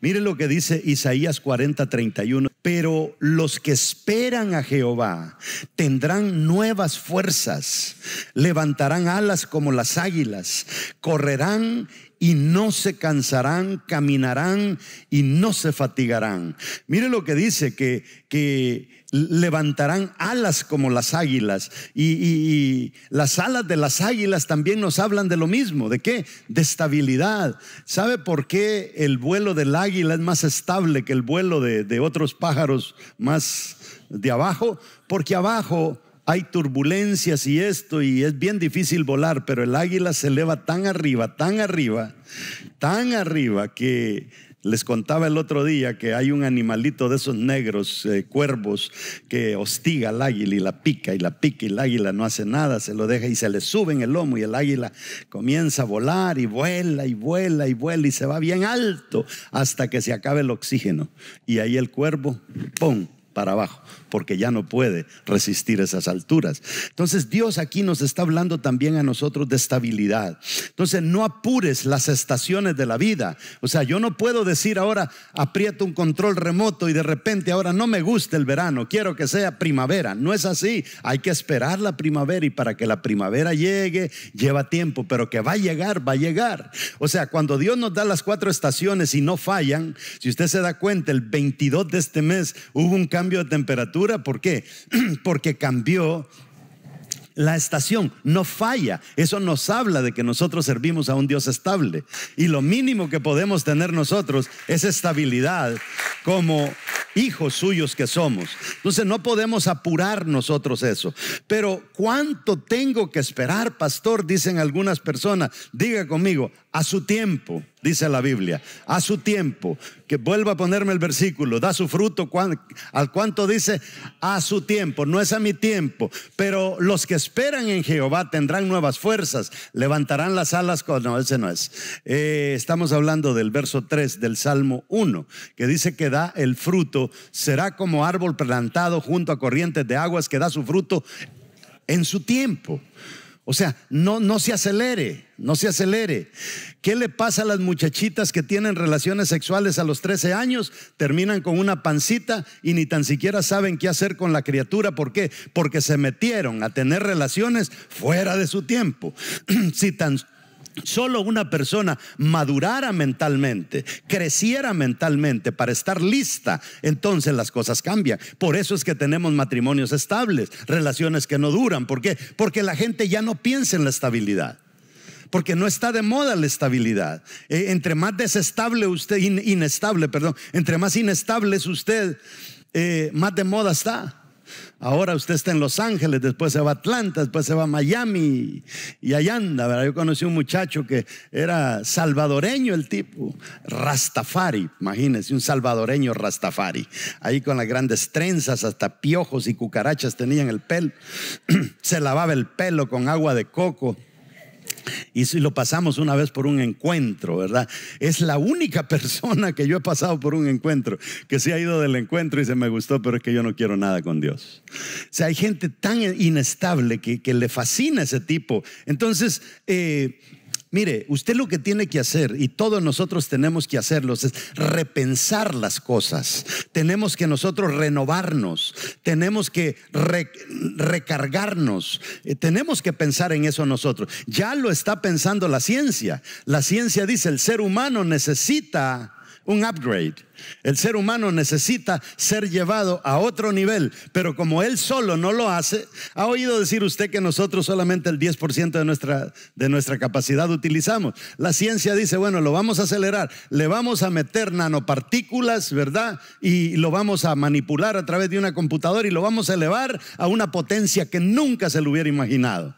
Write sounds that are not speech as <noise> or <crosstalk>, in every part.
Mire lo que dice Isaías 40, 31. Pero los que esperan a Jehová tendrán nuevas fuerzas, levantarán alas como las águilas, correrán y no se cansarán, caminarán y no se fatigarán. Mire lo que dice, que, que levantarán alas como las águilas. Y, las alas de las águilas también nos hablan de lo mismo. ¿De qué? De estabilidad. ¿Sabe por qué el vuelo del águila es más estable que el vuelo de, de otros pájaros más de abajo? Porque abajo hay turbulencias y esto, y es bien difícil volar, pero el águila se eleva tan arriba, tan arriba, tan arriba que les contaba el otro día que hay un animalito de esos negros, eh, cuervos, que hostiga al águila y la pica y la pica y el águila no hace nada, se lo deja y se le sube en el lomo y el águila comienza a volar y vuela y vuela y vuela y se va bien alto hasta que se acabe el oxígeno. Y ahí el cuervo, ¡pum!, para abajo, porque ya no puede resistir esas alturas. Entonces Dios aquí nos está hablando también a nosotros de estabilidad. Entonces no apures las estaciones de la vida. O sea, yo no puedo decir ahora aprieto un control remoto y de repente ahora no me gusta el verano, quiero que sea primavera. No es así, hay que esperar la primavera y para que la primavera llegue lleva tiempo, pero que va a llegar, va a llegar. O sea, cuando Dios nos da las cuatro estaciones y no fallan, si usted se da cuenta, el 22 de este mes hubo un cambio de temperatura. ¿Por qué? <clears throat> Porque cambió la estación, no falla. Eso nos habla de que nosotros servimos a un Dios estable. Y lo mínimo que podemos tener nosotros es estabilidad como hijos suyos que somos. Entonces no podemos apurar nosotros eso. Pero ¿cuánto tengo que esperar, pastor? Dicen algunas personas. Diga conmigo, a su tiempo, dice la Biblia, a su tiempo. Que vuelva a ponerme el versículo, da su fruto al cuanto dice, a su tiempo, no es a mi tiempo. Pero los que esperan en Jehová tendrán nuevas fuerzas, levantarán las alas. No, ese no es. Eh, estamos hablando del verso 3 del Salmo 1, que dice que da el fruto será como árbol plantado junto a corrientes de aguas que da su fruto en su tiempo. O sea, no, no se acelere, no se acelere. ¿Qué le pasa a las muchachitas que tienen relaciones sexuales a los 13 años? Terminan con una pancita y ni tan siquiera saben qué hacer con la criatura. ¿Por qué? Porque se metieron a tener relaciones fuera de su tiempo. <clears throat> si tan Solo una persona madurara mentalmente, creciera mentalmente para estar lista, entonces las cosas cambian. Por eso es que tenemos matrimonios estables, relaciones que no duran. ¿Por qué? Porque la gente ya no piensa en la estabilidad porque no está de moda la estabilidad. Eh, entre más desestable usted, inestable, perdón, entre más inestable es usted, eh, más de moda está. Ahora usted está en Los Ángeles, después se va a Atlanta, después se va a Miami y allá anda, ¿verdad? Yo conocí un muchacho que era salvadoreño el tipo, Rastafari, imagínense, un salvadoreño Rastafari, ahí con las grandes trenzas, hasta piojos y cucarachas tenía el pelo, <clears throat> se lavaba el pelo con agua de coco y si lo pasamos una vez por un encuentro, ¿verdad? Es la única <laughs> persona que yo he pasado por un encuentro, que se ha ido del encuentro y se me gustó, pero es que yo no quiero nada con Dios. O sea, hay gente tan inestable que, le fascina ese tipo. Entonces, eh, mire, usted lo que tiene que hacer, y todos nosotros tenemos que hacerlos, es repensar las cosas. Tenemos que nosotros renovarnos, tenemos que recargarnos, eh, tenemos que pensar en eso nosotros. Ya lo está pensando la ciencia. La ciencia dice, el ser humano necesita un upgrade. El ser humano necesita ser llevado a otro nivel, pero como él solo no lo hace, ha oído decir usted que nosotros solamente el 10% de nuestra, de nuestra capacidad utilizamos. La ciencia dice, bueno, lo vamos a acelerar, le vamos a meter nanopartículas, ¿verdad? Y lo vamos a manipular a través de una computadora y lo vamos a elevar a una potencia que nunca se lo hubiera imaginado.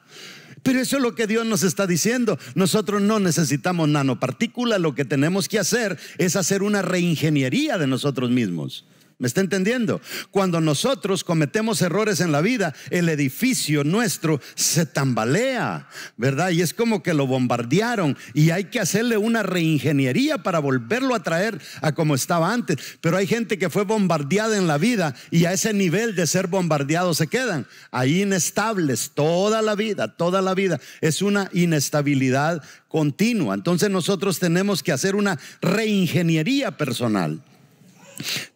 Pero eso es lo que Dios nos está diciendo. Nosotros no necesitamos nanopartículas, lo que tenemos que hacer es hacer una reingeniería de nosotros mismos. ¿Me está entendiendo? Cuando nosotros cometemos errores en la vida, el edificio nuestro se tambalea, ¿verdad? Y es como que lo bombardearon y hay que hacerle una reingeniería para volverlo a traer a como estaba antes. Pero hay gente que fue bombardeada en la vida y a ese nivel de ser bombardeado se quedan ahí inestables toda la vida, toda la vida. Es una inestabilidad continua. Entonces nosotros tenemos que hacer una reingeniería personal.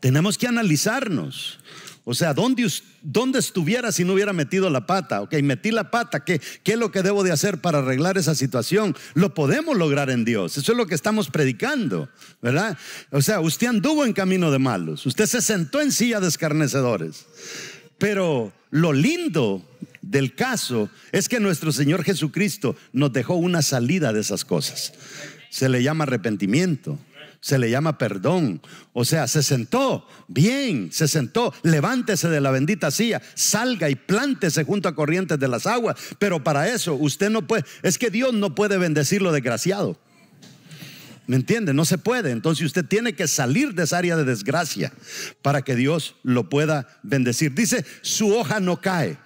Tenemos que analizarnos. O sea, ¿dónde, estuviera si no hubiera metido la pata? Ok, metí la pata, ¿qué, ¿qué es lo que debo de hacer para arreglar esa situación? Lo podemos lograr en Dios, eso es lo que estamos predicando, ¿verdad? O sea, usted anduvo en camino de malos, usted se sentó en silla de escarnecedores, pero lo lindo del caso es que nuestro Señor Jesucristo nos dejó una salida de esas cosas. Se le llama arrepentimiento se le llama perdón. O sea, se sentó, bien, se sentó, levántese de la bendita silla, salga y plántese junto a corrientes de las aguas. Pero para eso usted no puede, es que Dios no puede bendecir lo desgraciado. ¿Me entiende? No se puede. Entonces usted tiene que salir de esa área de desgracia para que Dios lo pueda bendecir. Dice, su hoja no cae.